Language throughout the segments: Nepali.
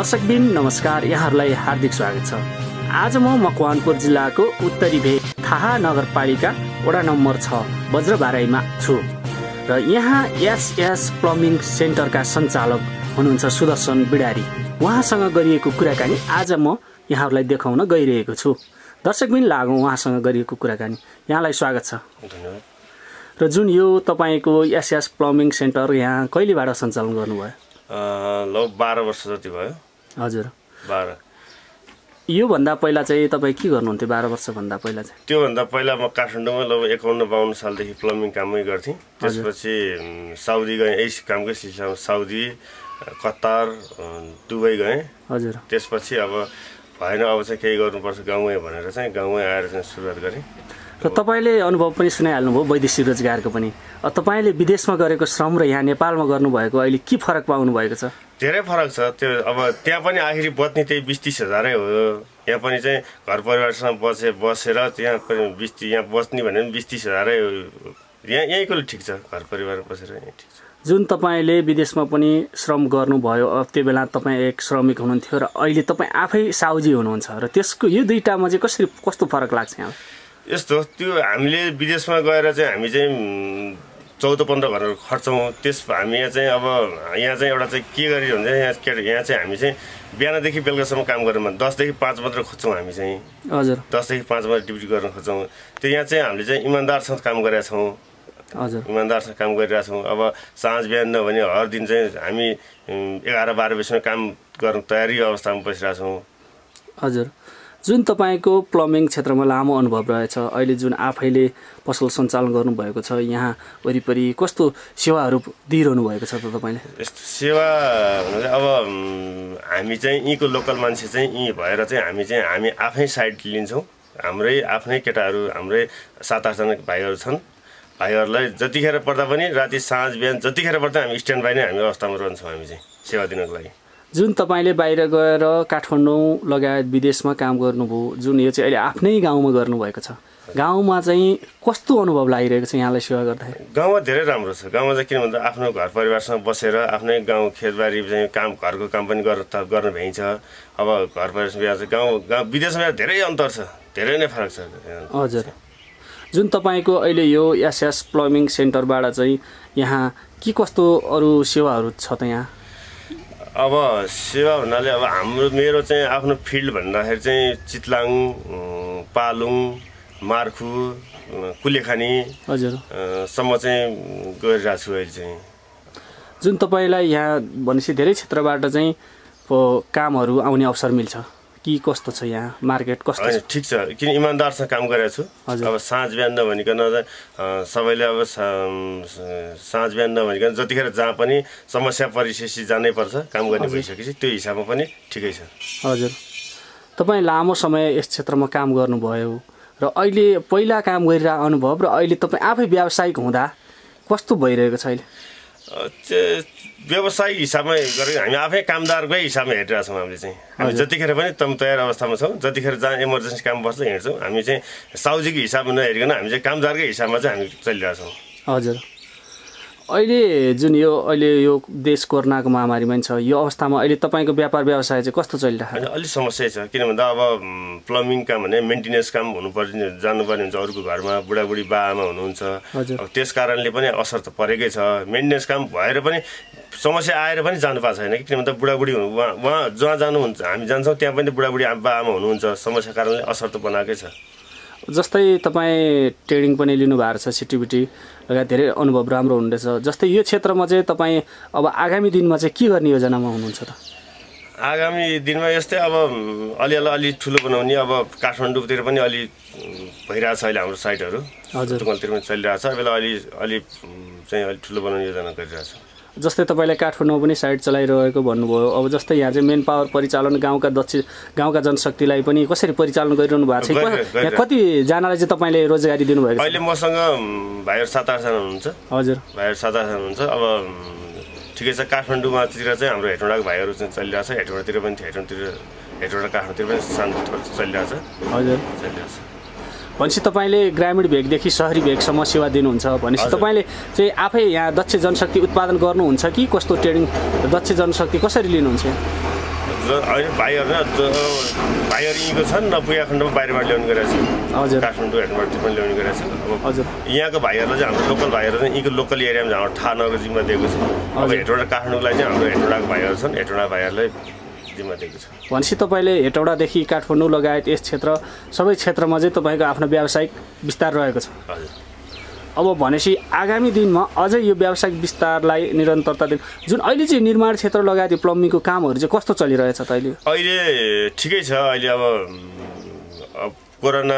दर्शकबिन नमस्कार यहाँहरूलाई हार्दिक स्वागत छ आज म मकवानपुर जिल्लाको उत्तरी भे थाहा नगरपालिका वडा नम्बर छ बज्रबाराईमा छु र यहाँ एसएस प्लम्बिङ सेन्टरका सञ्चालक हुनुहुन्छ सुदर्शन बिडारी उहाँसँग गरिएको कुराकानी आज म यहाँहरूलाई देखाउन गइरहेको छु दर्शकबिन लागौँ उहाँसँग गरिएको कुराकानी यहाँलाई स्वागत छ धन्यवाद र जुन यो तपाईँको एसएस प्लम्बिङ सेन्टर यहाँ कहिलेबाट सञ्चालन गर्नुभयो लगभग बाह्र वर्ष जति भयो हजुर बाह्र योभन्दा पहिला चाहिँ तपाईँ के गर्नुहुन्थ्यो बाह्र वर्षभन्दा पहिला चाहिँ त्योभन्दा पहिला म काठमाडौँमा लगभग एकाउन्न बाहन्न सालदेखि प्लम्बिङ कामै गर्थेँ त्यसपछि साउदी गएँ यही कामकै सिलसिलामा साउदी कतार दुबई गएँ हजुर त्यसपछि अब भएन अब चाहिँ केही गर्नुपर्छ गाउँमै भनेर चाहिँ गाउँमै आएर चाहिँ सुरुवात गरेँ र तपाईँले अनुभव पनि सुनाइहाल्नुभयो वैदेशिक रोजगारको पनि तपाईँले विदेशमा गरेको श्रम र यहाँ नेपालमा गर्नुभएको अहिले के फरक पाउनुभएको छ धेरै फरक छ त्यो अब त्यहाँ पनि आखिरी बत्ने त्यही बिस तिस हजारै हो यहाँ पनि चाहिँ घर परिवारसँग बसे बसेर त्यहाँ पनि बिस यहाँ बस्ने भने पनि बिस तिस हजारै हो यहाँ यहीँको ठिक छ घर परिवार बसेर यहीँ ठिक छ जुन तपाईँले विदेशमा पनि श्रम गर्नुभयो त्यो बेला तपाईँ एक श्रमिक हुनुहुन्थ्यो र अहिले तपाईँ आफै साउजी हुनुहुन्छ र त्यसको यो दुईवटामा चाहिँ कसरी कस्तो फरक लाग्छ यहाँ यस्तो त्यो हामीले विदेशमा गएर चाहिँ हामी चाहिँ चौध पन्ध्र घरहरू खट्छौँ त्यस हामी यहाँ चाहिँ अब यहाँ चाहिँ एउटा चाहिँ के गरियो भने यहाँ के यहाँ चाहिँ हामी चाहिँ बिहानदेखि बेलुकासम्म काम गरेर दसदेखि पाँच मात्र खोज्छौँ हामी चाहिँ हजुर दसदेखि पाँच मात्र ड्युटी गर्न खोज्छौँ त्यो यहाँ चाहिँ हामीले चाहिँ इमान्दारसँग काम गरेका छौँ हजुर इमान्दारसँग काम गरिरहेको छौँ अब साँझ बिहान नभने हर दिन चाहिँ हामी एघार बाह्र बजीसम्म काम गर्नु तयारी अवस्थामा बसिरहेछौँ हजुर जुन तपाईँको प्लम्बिङ क्षेत्रमा लामो अनुभव रहेछ अहिले जुन आफैले पसल सञ्चालन गर्नुभएको छ यहाँ वरिपरि कस्तो सेवाहरू दिइरहनु भएको छ त तपाईँले यस्तो सेवा अब हामी चाहिँ यहीँको लोकल मान्छे चाहिँ यहीँ भएर चाहिँ हामी चाहिँ हामी आफै साइड लिन्छौँ हाम्रै आफ्नै केटाहरू हाम्रै सात आठजना भाइहरू छन् भाइहरूलाई जतिखेर पर्दा पनि राति साँझ बिहान जतिखेर पर्दा हामी स्ट्यान्ड बाई नै हामी अवस्थामा रहन्छौँ हामी चाहिँ सेवा दिनको लागि जुन तपाईँले बाहिर गएर काठमाडौँ लगायत विदेशमा काम गर्नुभयो जुन यो चाहिँ अहिले आफ्नै गाउँमा गर्नुभएको छ गाउँमा चाहिँ कस्तो अनुभव लागिरहेको छ यहाँलाई सेवा गर्दाखेरि गाउँमा धेरै राम्रो छ गाउँमा चाहिँ किन भन्दा आफ्नो घर परिवारसँग बसेर आफ्नै गाउँ खेतबारी चाहिँ काम घरको काम पनि गर्न गर्न भ्याइन्छ अब घर परिवार गाउँ गाउँ विदेशमा धेरै अन्तर छ धेरै नै फरक छ हजुर जुन तपाईँको अहिले यो एसएस प्लम्बिङ सेन्टरबाट चाहिँ यहाँ के कस्तो अरू सेवाहरू छ त यहाँ अब सेवा भन्नाले अब हाम्रो मेरो चाहिँ आफ्नो फिल्ड भन्दाखेरि चाहिँ चितलाङ पालुङ मार्खु कुलेखानी हजुर सम्म चाहिँ गरिरहेको छु अहिले चाहिँ जुन तपाईँलाई यहाँ भनेपछि धेरै क्षेत्रबाट चाहिँ कामहरू आउने अवसर मिल्छ कि कस्तो छ यहाँ मार्केट कस्तो छ ठिक छ किन इमान्दारसँग काम गरेको छु अब साँझ बिहान नभनिकन सबैले अब साँझ बिहान नभनिकन जतिखेर जहाँ पनि समस्या जानै पर्छ काम गर्ने भइसकेपछि त्यो हिसाबमा पनि ठिकै छ हजुर तपाईँ लामो समय यस क्षेत्रमा काम गर्नुभयो र अहिले पहिला काम गरिरहेको अनुभव र अहिले तपाईँ आफै व्यावसायिक हुँदा कस्तो भइरहेको छ अहिले त्यो व्यवसायिक हिसाबमा गरेको हामी आफै कामदारकै हिसाबमा हेरिरहेको छौँ हामीले चाहिँ हामी जतिखेर पनि तम तयार अवस्थामा छौँ जतिखेर जहाँ इमर्जेन्सी काम बस्छ हिँड्छौँ हामी चाहिँ साउजीको हिसाबमा नहेरिकन हामी चाहिँ कामदारकै हिसाबमा चाहिँ हामी चलिरहेछौँ हजुर अहिले जुन यो अहिले यो देश कोरोनाको महामारीमा छ यो अवस्थामा अहिले तपाईँको व्यापार व्यवसाय चाहिँ कस्तो चलिरहेको छ अलिक समस्या छ किन भन्दा अब प्लम्बिङ काम भने मेन्टेनेन्स काम हुनुपर्ने जानुपर्ने हुन्छ अरूको घरमा बुढाबुढी बा हुनुहुन्छ त्यस कारणले पनि असर त परेकै छ मेन्टेनेन्स काम भएर पनि समस्या आएर पनि जानु पाएको छैन कि किन भन्दा बुढाबुढी उहाँ उहाँ जहाँ जानुहुन्छ हामी जान्छौँ त्यहाँ पनि बुढाबुढी बा आमा हुनुहुन्छ समस्या कारणले असर त बनाएकै छ जस्तै तपाईँ ट्रेडिङ पनि लिनुभएको रहेछ सिटिबिटी लगायत धेरै अनुभव राम्रो हुँदैछ जस्तै यो क्षेत्रमा चाहिँ तपाईँ अब आगामी दिनमा चाहिँ के गर्ने योजनामा हुनुहुन्छ त आगामी दिनमा यस्तै अब अलिअलि अलि ठुलो बनाउने अब काठमाडौँतिर पनि अलि भइरहेछ अहिले हाम्रो साइटहरू हजुरतिर पनि चलिरहेछ बेला अलि अलि चाहिँ अलिक ठुलो बनाउने योजना गरिरहेछ जस्तै तपाईँले काठमाडौँमा पनि साइट चलाइरहेको भन्नुभयो अब जस्तै यहाँ चाहिँ मेन पावर परिचालन गाउँका दक्षिण गाउँका जनशक्तिलाई पनि कसरी परिचालन गरिरहनु भएको छ कतिजनालाई चाहिँ तपाईँले रोजगारी दिनुभएको अहिले मसँग भाइहरू सात आठजना हुनुहुन्छ हजुर भाइहरू सात आठजना हुनुहुन्छ अब ठिकै छ काठमाडौँमातिर चाहिँ हाम्रो हेटौँडाको भाइहरू चाहिँ छ हेटौँडातिर पनि हेटवटातिर हेटवटा काठमाडौँतिर पनि सानो चलिरहेछ हजुर चलिरहेछ भनेपछि तपाईँले ग्रामीण भेगदेखि सहरी भेगसम्म सेवा दिनुहुन्छ भनेपछि तपाईँले चाहिँ आफै यहाँ दक्ष जनशक्ति उत्पादन गर्नुहुन्छ कि कस्तो ट्रेनिङ दक्ष जनशक्ति कसरी लिनुहुन्छ होइन भाइहरू भाइहरू यहीँको छन् र पुया खण्डमा बाहिरबाट ल्याउने गरेको छ हजुर काठमाडौँ हेडबाट पनि ल्याउने गरेको छ अब हजुर यहाँको भाइहरूलाई चाहिँ हाम्रो लोकल भाइहरू चाहिँ यहीँको लोकल एरियामा हाम्रो थाहा जिम्मा दिएको छ अब हेटौँडा काठमाडौँलाई चाहिँ हाम्रो हेटौँडाको भाइहरू छन् हेटौँडा भाइहरूलाई जिम्मा दिएको छ भनेपछि तपाईँले हेटौडादेखि काठमाडौँ लगायत यस क्षेत्र सबै क्षेत्रमा चाहिँ तपाईँको आफ्नो व्यावसायिक विस्तार रहेको छ हजुर अब भनेपछि आगामी दिनमा अझै यो व्यावसायिक विस्तारलाई निरन्तरता दिन जुन अहिले चाहिँ निर्माण क्षेत्र लगायत यो प्लम्बिङको कामहरू चाहिँ कस्तो चलिरहेछ त अहिले अहिले ठिकै छ अहिले अब कोरोना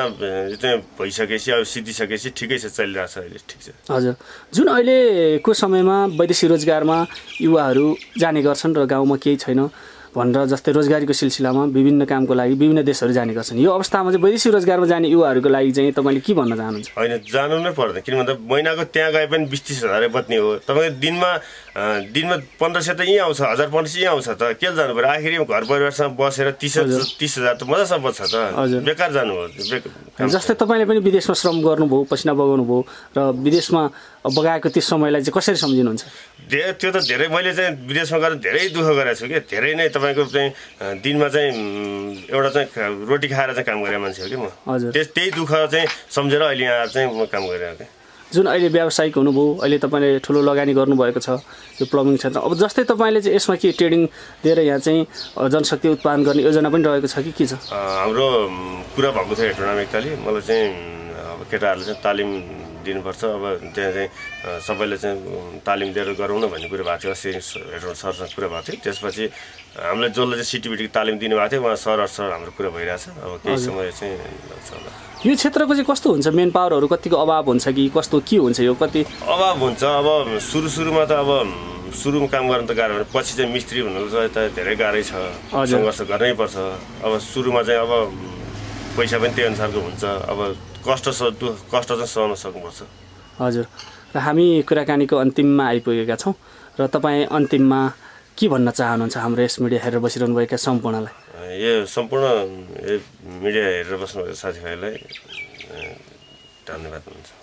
चाहिँ भइसकेपछि अब सिद्धिसकेपछि ठिकै छ चलिरहेछ अहिले ठिक छ हजुर जुन अहिलेको समयमा वैदेशिक रोजगारमा युवाहरू जाने गर्छन् र गाउँमा केही छैन भनेर जस्तै रोजगारीको सिलसिलामा विभिन्न कामको लागि विभिन्न देशहरू जाने गर्छन् यो अवस्थामा चाहिँ वैदेशिक रोजगारमा जाने युवाहरूको लागि चाहिँ तपाईँले के भन्न चाहनुहुन्छ होइन जानु नै पर्दैन किन भन्दा महिनाको त्यहाँ गए पनि बिस तिस हजारै बत्ने हो तपाईँको दिनमा दिनमा पन्ध्र सय त यहीँ आउँछ हजार पन्ध्र सय यहीँ आउँछ त के जानु पऱ्यो आखिरी घर परिवारसँग बसेर तिस तिस हजार त मजासम्म छ त बेकार जानुभयो हो जस्तै तपाईँले पनि विदेशमा श्रम गर्नुभयो पसिना बगाउनु भयो र विदेशमा बगाएको त्यो समयलाई चाहिँ कसरी सम्झिनुहुन्छ धेरै त्यो त धेरै मैले चाहिँ विदेशमा गएर धेरै दुःख गरेको छु कि धेरै नै तपाईँको चाहिँ दिनमा चाहिँ एउटा चाहिँ रोटी खाएर चाहिँ काम गरेको मान्छे हो कि म हजुर त्यही दुःख चाहिँ सम्झेर अहिले यहाँ चाहिँ म काम गरिरहेको थिएँ जुन अहिले व्यावसायिक हुनुभयो अहिले तपाईँले ठुलो लगानी गर्नुभएको छ यो प्लम्बिङ क्षेत्र अब जस्तै तपाईँले चाहिँ यसमा के ट्रेडिङ दिएर यहाँ चाहिँ जनशक्ति उत्पादन गर्ने योजना पनि रहेको छ कि के छ हाम्रो कुरा भएको थियो हेटोडामा मलाई चाहिँ अब केटाहरूले चाहिँ तालिम दिनुपर्छ अब त्यहाँ चाहिँ सबैले चाहिँ तालिम दिएर गरौँ भन्ने कुरा भएको थियो अस्ति सरसँग कुरा भएको थियो त्यसपछि हामीलाई जसले चाहिँ सिटिबिटीको तालिम दिनुभएको थियो उहाँ सर हाम्रो कुरा भइरहेछ अब केही समय चाहिँ यो क्षेत्रको चाहिँ कस्तो हुन्छ मेन पावरहरू कतिको अभाव हुन्छ कि कस्तो के हुन्छ यो कति अभाव हुन्छ अब सुरु सुरुमा त अब सुरुमा काम गर्नु त गाह्रो भने पछि चाहिँ मिस्त्री हुनु त धेरै गाह्रै छ सङ्घर्ष गर्नै पर्छ अब सुरुमा चाहिँ अब पैसा पनि त्यही अनुसारको हुन्छ अब कष्ट कष्ट चाहिँ सहन सक्नुपर्छ हजुर र हामी कुराकानीको अन्तिममा आइपुगेका छौँ र तपाईँ अन्तिममा के भन्न चाहनुहुन्छ हाम्रो यस मिडिया हेरेर बसिरहनुभएका सम्पूर्णलाई यो सम्पूर्ण मिडिया हेरेर बस्नुभएको साथीभाइलाई धन्यवाद हुन्छ